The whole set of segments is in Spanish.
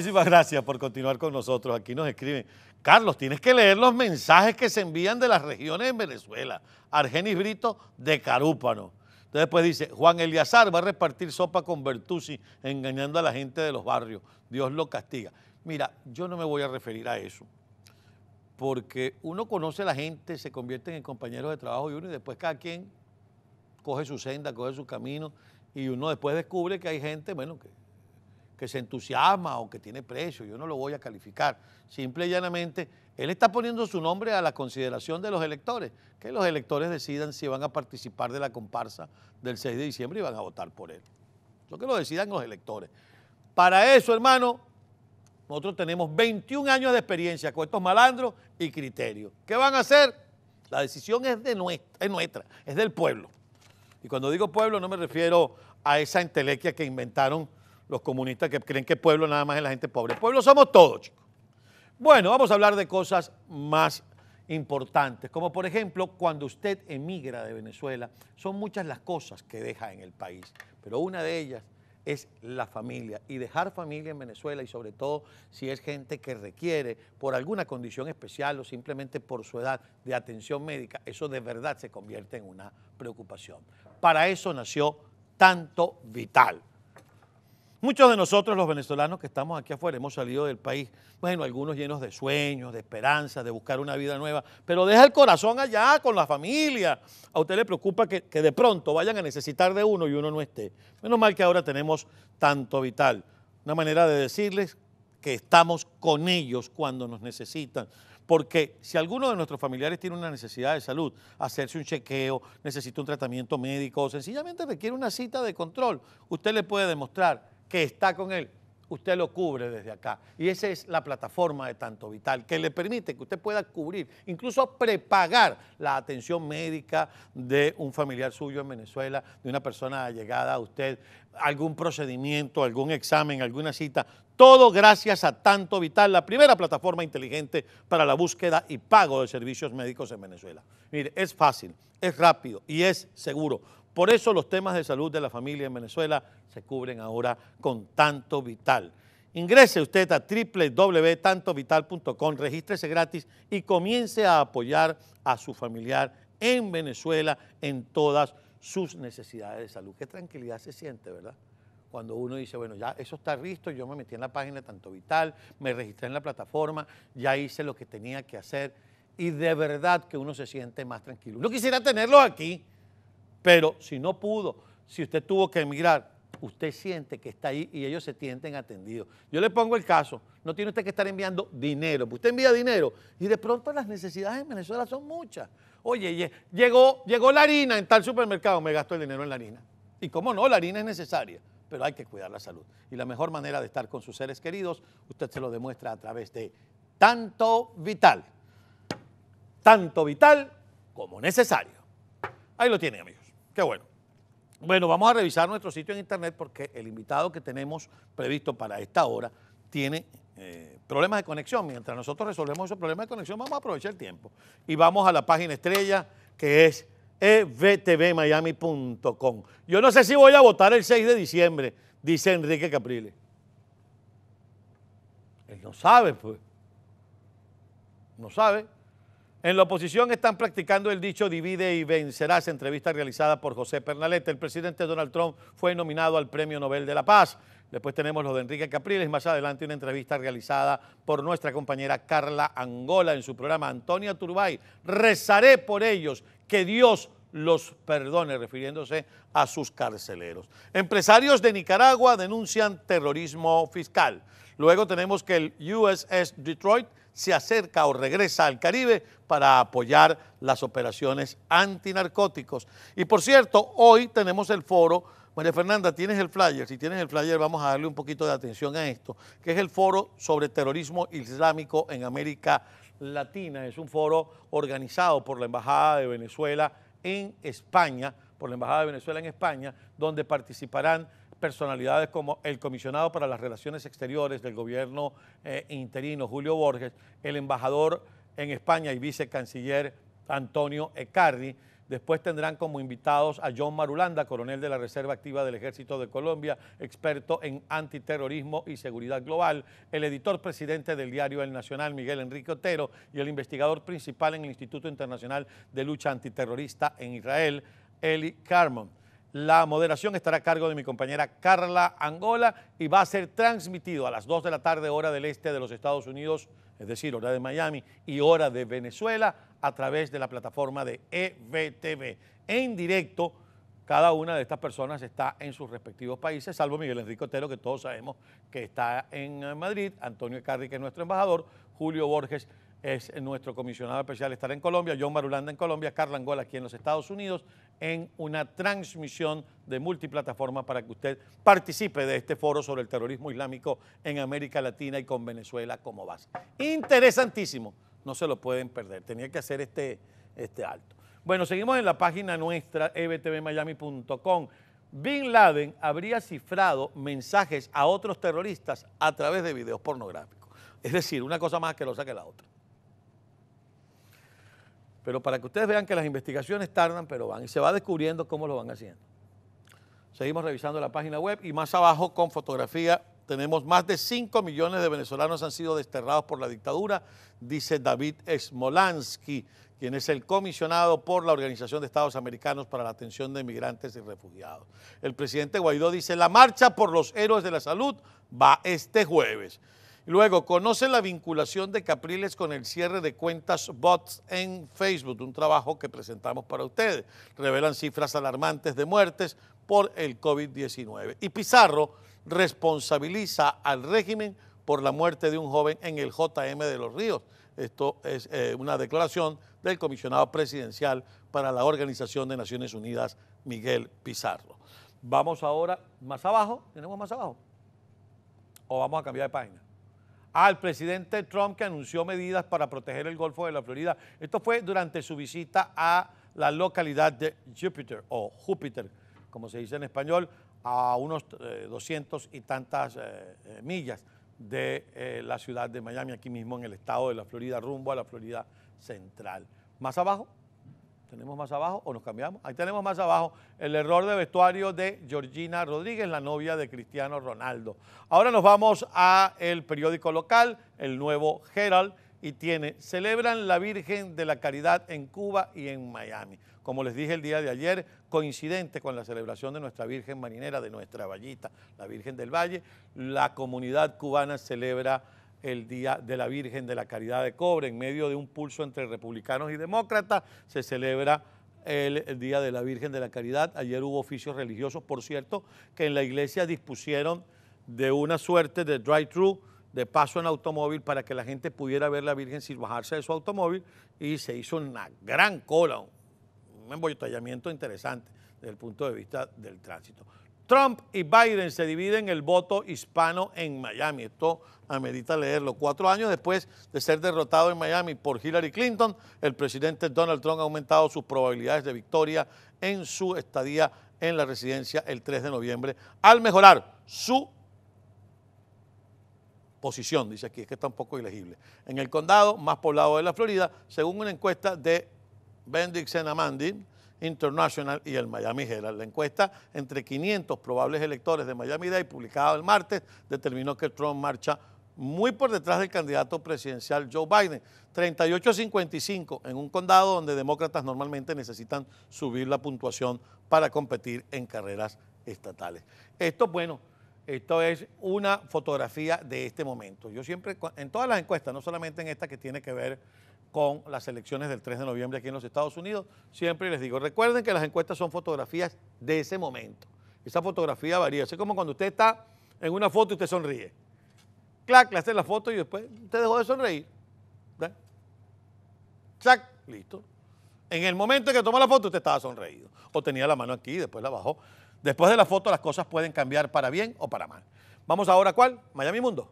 muchísimas gracias por continuar con nosotros. Aquí nos escriben. Carlos, tienes que leer los mensajes que se envían de las regiones en Venezuela. Argenis Brito de Carúpano. Entonces después dice, Juan Eliazar va a repartir sopa con Bertuzzi, engañando a la gente de los barrios. Dios lo castiga. Mira, yo no me voy a referir a eso, porque uno conoce a la gente, se convierten en compañeros de trabajo y uno, y después cada quien coge su senda, coge su camino, y uno después descubre que hay gente, bueno, que que se entusiasma o que tiene precio, yo no lo voy a calificar. Simple y llanamente, él está poniendo su nombre a la consideración de los electores, que los electores decidan si van a participar de la comparsa del 6 de diciembre y van a votar por él. Lo que lo decidan los electores. Para eso, hermano, nosotros tenemos 21 años de experiencia con estos malandros y criterios. ¿Qué van a hacer? La decisión es, de nuestra, es nuestra, es del pueblo. Y cuando digo pueblo no me refiero a esa entelequia que inventaron los comunistas que creen que pueblo nada más es la gente pobre. pueblo somos todos, chicos. Bueno, vamos a hablar de cosas más importantes, como por ejemplo cuando usted emigra de Venezuela, son muchas las cosas que deja en el país, pero una de ellas es la familia y dejar familia en Venezuela y sobre todo si es gente que requiere por alguna condición especial o simplemente por su edad de atención médica, eso de verdad se convierte en una preocupación. Para eso nació tanto Vital. Muchos de nosotros, los venezolanos que estamos aquí afuera, hemos salido del país, bueno, algunos llenos de sueños, de esperanza, de buscar una vida nueva, pero deja el corazón allá con la familia. A usted le preocupa que, de pronto vayan a necesitar de uno y uno no esté. Menos mal que ahora tenemos tanto vital. Una manera de decirles que estamos con ellos cuando nos necesitan. Porque si alguno de nuestros familiares tiene una necesidad de salud, hacerse un chequeo, necesita un tratamiento médico sencillamente requiere una cita de control, usted le puede demostrar que está con él, usted lo cubre desde acá. Y esa es la plataforma de Tanto Vital, que le permite que usted pueda cubrir, incluso prepagar la atención médica de un familiar suyo en Venezuela, de una persona allegada a usted algún procedimiento, algún examen, alguna cita. Todo gracias a Tanto Vital, la primera plataforma inteligente para la búsqueda y pago de servicios médicos en Venezuela. Mire, es fácil, es rápido y es seguro. Por eso los temas de salud de la familia en Venezuela se cubren ahora con Tanto Vital. Ingrese usted a www.tantovital.com, regístrese gratis y comience a apoyar a su familiar en Venezuela en todas sus necesidades de salud. Qué tranquilidad se siente, ¿verdad? Cuando uno dice, bueno, ya eso está listo, yo me metí en la página tanto vital, me registré en la plataforma, ya hice lo que tenía que hacer y de verdad que uno se siente más tranquilo. No quisiera tenerlo aquí, pero si no pudo, si usted tuvo que emigrar, usted siente que está ahí y ellos se sienten atendidos. Yo le pongo el caso, no tiene usted que estar enviando dinero, usted envía dinero y de pronto las necesidades en Venezuela son muchas. Oye, llegó, llegó la harina en tal supermercado, me gasto el dinero en la harina. Y cómo no, la harina es necesaria, pero hay que cuidar la salud. Y la mejor manera de estar con sus seres queridos, usted se lo demuestra a través de tanto vital. Tanto vital como necesario. Ahí lo tienen, amigos. Qué bueno. Bueno, vamos a revisar nuestro sitio en internet porque el invitado que tenemos previsto para esta hora tiene eh, problemas de conexión. Mientras nosotros resolvemos esos problemas de conexión, vamos a aprovechar el tiempo. Y vamos a la página estrella que es evtvmiami.com. Yo no sé si voy a votar el 6 de diciembre, dice Enrique Capriles. Él no sabe, pues. No sabe. En la oposición están practicando el dicho divide y vencerás, entrevista realizada por José Pernalete. El presidente Donald Trump fue nominado al Premio Nobel de la Paz. Después tenemos lo de Enrique Capriles, más adelante una entrevista realizada por nuestra compañera Carla Angola en su programa Antonia Turbay. Rezaré por ellos, que Dios los perdone, refiriéndose a sus carceleros. Empresarios de Nicaragua denuncian terrorismo fiscal. Luego tenemos que el USS Detroit se acerca o regresa al Caribe para apoyar las operaciones antinarcóticos. Y por cierto, hoy tenemos el foro. María Fernanda, tienes el flyer. Si tienes el flyer, vamos a darle un poquito de atención a esto, que es el foro sobre terrorismo islámico en América Latina. Es un foro organizado por la Embajada de Venezuela en España, por la Embajada de Venezuela en España, donde participarán personalidades como el comisionado para las relaciones exteriores del gobierno eh, interino Julio Borges, el embajador en España y vicecanciller Antonio Ecardi. Después tendrán como invitados a John Marulanda, coronel de la Reserva Activa del Ejército de Colombia, experto en antiterrorismo y seguridad global, el editor presidente del diario El Nacional, Miguel Enrique Otero, y el investigador principal en el Instituto Internacional de Lucha Antiterrorista en Israel, Eli Carmon. La moderación estará a cargo de mi compañera Carla Angola y va a ser transmitido a las 2 de la tarde hora del este de los Estados Unidos, es decir, hora de Miami y hora de Venezuela a través de la plataforma de EVTV. En directo, cada una de estas personas está en sus respectivos países, salvo Miguel Enrique Otero, que todos sabemos que está en Madrid, Antonio Carri, que es nuestro embajador, Julio Borges, es nuestro comisionado especial estar en Colombia, John Marulanda en Colombia, Carla Angola aquí en los Estados Unidos, en una transmisión de multiplataforma para que usted participe de este foro sobre el terrorismo islámico en América Latina y con Venezuela como base. Interesantísimo, no se lo pueden perder, tenía que hacer este, este alto. Bueno, seguimos en la página nuestra, ebtvmiami.com. Bin Laden habría cifrado mensajes a otros terroristas a través de videos pornográficos. Es decir, una cosa más que lo la otra. Pero para que ustedes vean que las investigaciones tardan, pero van. Y se va descubriendo cómo lo van haciendo. Seguimos revisando la página web y más abajo con fotografía tenemos más de 5 millones de venezolanos han sido desterrados por la dictadura, dice David Smolansky, quien es el comisionado por la Organización de Estados Americanos para la Atención de Migrantes y Refugiados. El presidente Guaidó dice, la marcha por los héroes de la salud va este jueves. Luego, conoce la vinculación de Capriles con el cierre de cuentas bots en Facebook, un trabajo que presentamos para ustedes. Revelan cifras alarmantes de muertes por el COVID-19. Y Pizarro responsabiliza al régimen por la muerte de un joven en el JM de los Ríos. Esto es eh, una declaración del comisionado presidencial para la Organización de Naciones Unidas, Miguel Pizarro. Vamos ahora más abajo, tenemos más abajo, o vamos a cambiar de página al presidente Trump que anunció medidas para proteger el Golfo de la Florida. Esto fue durante su visita a la localidad de Júpiter, o Júpiter, como se dice en español, a unos eh, doscientos y tantas eh, eh, millas de la ciudad de Miami, aquí mismo en el estado de la Florida, rumbo a la Florida Central. Más abajo ¿Tenemos más abajo o nos cambiamos? Ahí tenemos más abajo el error de vestuario de Georgina Rodríguez, la novia de Cristiano Ronaldo. Ahora nos vamos a el periódico local, el Nuevo Herald, y tiene Celebran la Virgen de la Caridad en Cuba y en Miami. Como les dije el día de ayer, coincidente con la celebración de nuestra Virgen Marinera, de nuestra Vallita, la Virgen del Valle, la comunidad cubana celebra el Día de la Virgen de la Caridad de Cobre. En medio de un pulso entre republicanos y demócratas se celebra el, Día de la Virgen de la Caridad. Ayer hubo oficios religiosos, por cierto, que en la iglesia dispusieron de una suerte de drive-thru, de paso en automóvil, para que la gente pudiera ver la Virgen sin bajarse de su automóvil y se hizo una gran cola, un embollotallamiento interesante desde el punto de vista del tránsito. Trump y Biden se dividen el voto hispano en Miami. Esto amerita leerlo. Cuatro años después de ser derrotado en Miami por Hillary Clinton, el presidente Donald Trump ha aumentado sus probabilidades de victoria en su estadía en la residencia el 3 de noviembre, al mejorar su posición, dice aquí, es que está un poco ilegible, en el condado más poblado de la Florida, según una encuesta de Bendix Amandi, International y el Miami Herald. La encuesta entre 500 probables electores de Miami-Dade, publicada el martes, determinó que Trump marcha muy por detrás del candidato presidencial Joe Biden, 38 a 55 en un condado donde demócratas normalmente necesitan subir la puntuación para competir en carreras estatales. Esto, bueno, esto es una fotografía de este momento. Yo siempre, en todas las encuestas, no solamente en esta que tiene que ver con las elecciones del 3 de noviembre aquí en los Estados Unidos. Siempre les digo, recuerden que las encuestas son fotografías de ese momento. Esa fotografía varía. Es como cuando usted está en una foto y usted sonríe. Clac, le la foto y después usted dejó de sonreír. ¿Ve? Chac, listo. En el momento en que tomó la foto usted estaba sonreído. O tenía la mano aquí y después la bajó. Después de la foto las cosas pueden cambiar para bien o para mal. Vamos ahora a cuál? Miami Mundo.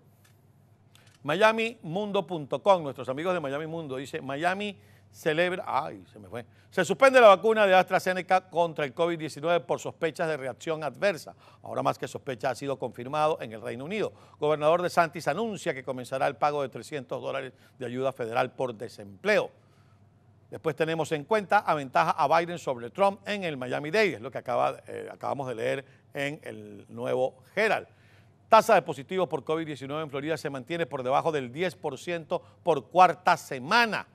MiamiMundo.com, nuestros amigos de Miami Mundo, dice Miami celebra, ay, se me fue, se suspende la vacuna de AstraZeneca contra el COVID-19 por sospechas de reacción adversa. Ahora más que sospecha ha sido confirmado en el Reino Unido. Gobernador de Santis anuncia que comenzará el pago de 300 dólares de ayuda federal por desempleo. Después tenemos en cuenta a ventaja a Biden sobre Trump en el Miami Day, es lo que eh, acabamos de leer en el nuevo Herald. Tasa de positivos por COVID-19 en Florida se mantiene por debajo del 10% por cuarta semana.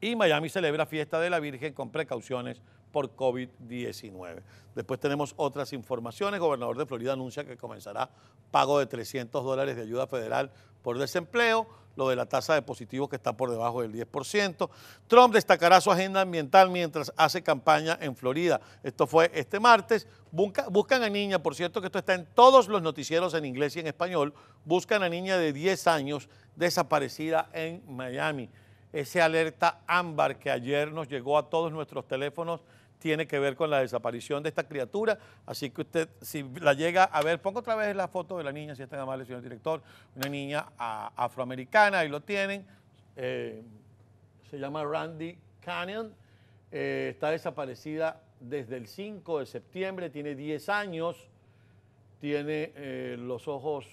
Y Miami celebra fiesta de la Virgen con precauciones por COVID-19. Después tenemos otras informaciones. El gobernador de Florida anuncia que comenzará pago de 300 dólares de ayuda federal por desempleo, lo de la tasa de positivos que está por debajo del 10%. Trump destacará su agenda ambiental mientras hace campaña en Florida. Esto fue este martes. buscan a niña, por cierto que esto está en todos los noticieros en inglés y en español, buscan a niña de 10 años desaparecida en Miami. Ese alerta ámbar que ayer nos llegó a todos nuestros teléfonos tiene que ver con la desaparición de esta criatura. Así que usted, si la llega a ver, pongo otra vez la foto de la niña, si está amable, señor director. Una niña afroamericana, ahí lo tienen. Eh, se llama Randy Canyon. Eh, está desaparecida desde el 5 de septiembre, tiene 10 años, tiene eh, los ojos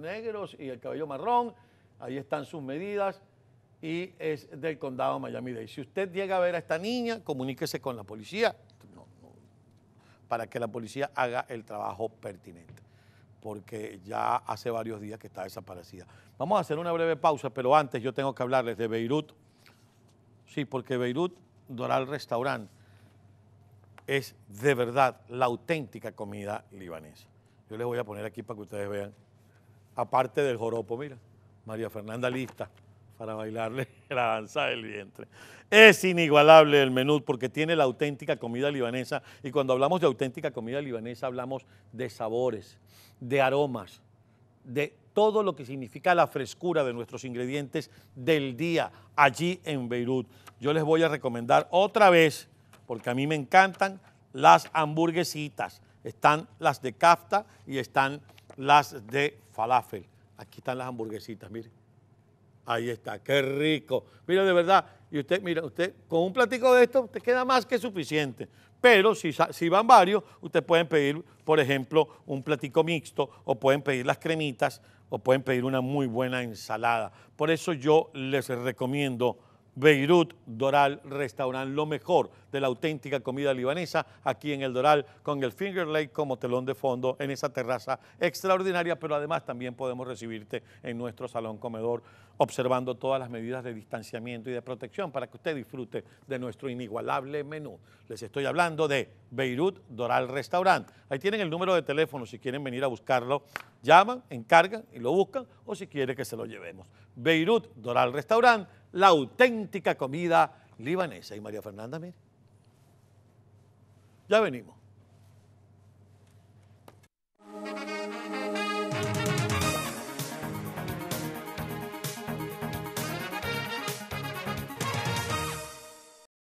negros y el cabello marrón. Ahí están sus medidas y es del condado de Miami-Dade. Si usted llega a ver a esta niña, comuníquese con la policía para que la policía haga el trabajo pertinente, porque ya hace varios días que está desaparecida. Vamos a hacer una breve pausa, pero antes yo tengo que hablarles de Beirut. Sí, porque Beirut, Doral Restaurant, es de verdad la auténtica comida libanesa. Yo les voy a poner aquí para que ustedes vean, aparte del joropo, mira, María Fernanda Lista para bailarle la danza del vientre. Es inigualable el menú porque tiene la auténtica comida libanesa y cuando hablamos de auténtica comida libanesa hablamos de sabores, de aromas, de todo lo que significa la frescura de nuestros ingredientes del día allí en Beirut. Yo les voy a recomendar otra vez, porque a mí me encantan las hamburguesitas. Están las de kafta y están las de falafel. Aquí están las hamburguesitas, miren. Ahí está, qué rico. Mira, de verdad, y usted, mira, usted con un platico de esto, te queda más que suficiente. Pero si, si van varios, ustedes pueden pedir, por ejemplo, un platico mixto, o pueden pedir las cremitas, o pueden pedir una muy buena ensalada. Por eso yo les recomiendo Beirut Doral Restaurant, lo mejor de la auténtica comida libanesa aquí en el Doral, con el Finger Lake como telón de fondo en esa terraza extraordinaria, pero además también podemos recibirte en nuestro salón comedor, observando todas las medidas de distanciamiento y de protección para que usted disfrute de nuestro inigualable menú. Les estoy hablando de Beirut Doral Restaurant. Ahí tienen el número de teléfono si quieren venir a buscarlo. Llaman, encargan y lo buscan, o si quiere que se lo llevemos. Beirut Doral Restaurant la auténtica comida libanesa. Y María Fernanda, mire. Ya venimos.